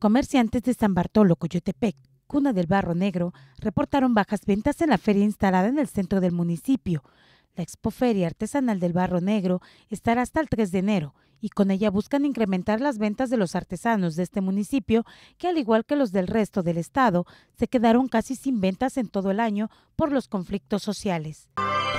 Comerciantes de San Bartolo, Coyotepec, Cuna del Barro Negro, reportaron bajas ventas en la feria instalada en el centro del municipio. La Expoferia Artesanal del Barro Negro estará hasta el 3 de enero y con ella buscan incrementar las ventas de los artesanos de este municipio, que al igual que los del resto del estado, se quedaron casi sin ventas en todo el año por los conflictos sociales.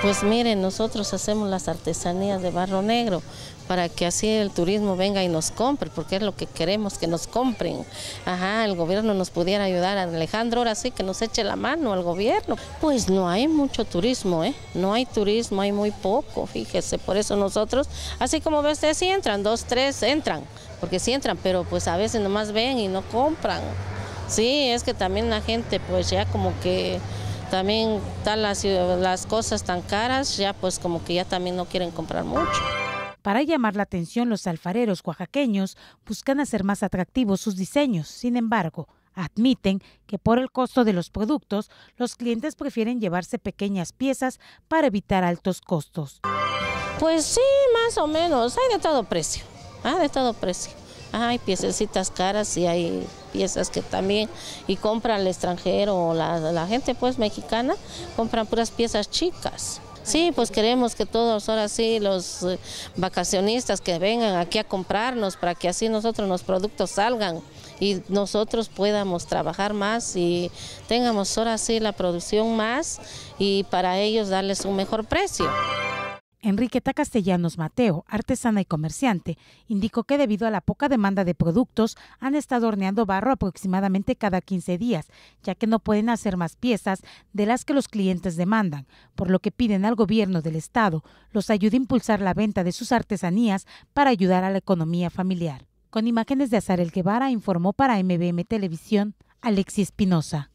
Pues miren, nosotros hacemos las artesanías de barro negro para que así el turismo venga y nos compre, porque es lo que queremos, que nos compren. Ajá, el gobierno nos pudiera ayudar, Alejandro, ahora sí que nos eche la mano al gobierno. Pues no hay mucho turismo, ¿eh? No hay turismo, hay muy poco, fíjese, por eso nosotros, así como ve usted, sí entran, dos, tres, entran, porque sí entran, pero pues a veces nomás ven y no compran. Sí, es que también la gente pues ya como que también están las, las cosas tan caras, ya pues como que ya también no quieren comprar mucho. Para llamar la atención, los alfareros oaxaqueños buscan hacer más atractivos sus diseños. Sin embargo, admiten que por el costo de los productos, los clientes prefieren llevarse pequeñas piezas para evitar altos costos. Pues sí, más o menos, hay de todo precio, hay de todo precio. Hay piececitas caras y hay piezas que también, y compra el extranjero la, gente pues mexicana, compran puras piezas chicas. Sí, pues queremos que todos ahora sí los eh, vacacionistas que vengan aquí a comprarnos para que así nosotros los productos salgan y nosotros podamos trabajar más y tengamos ahora sí la producción más y para ellos darles un mejor precio. Enriqueta Castellanos Mateo, artesana y comerciante, indicó que debido a la poca demanda de productos han estado horneando barro aproximadamente cada 15 días, ya que no pueden hacer más piezas de las que los clientes demandan, por lo que piden al gobierno del estado los ayude a impulsar la venta de sus artesanías para ayudar a la economía familiar. Con imágenes de Azar El Guevara informó para MBM Televisión Alexis Espinosa.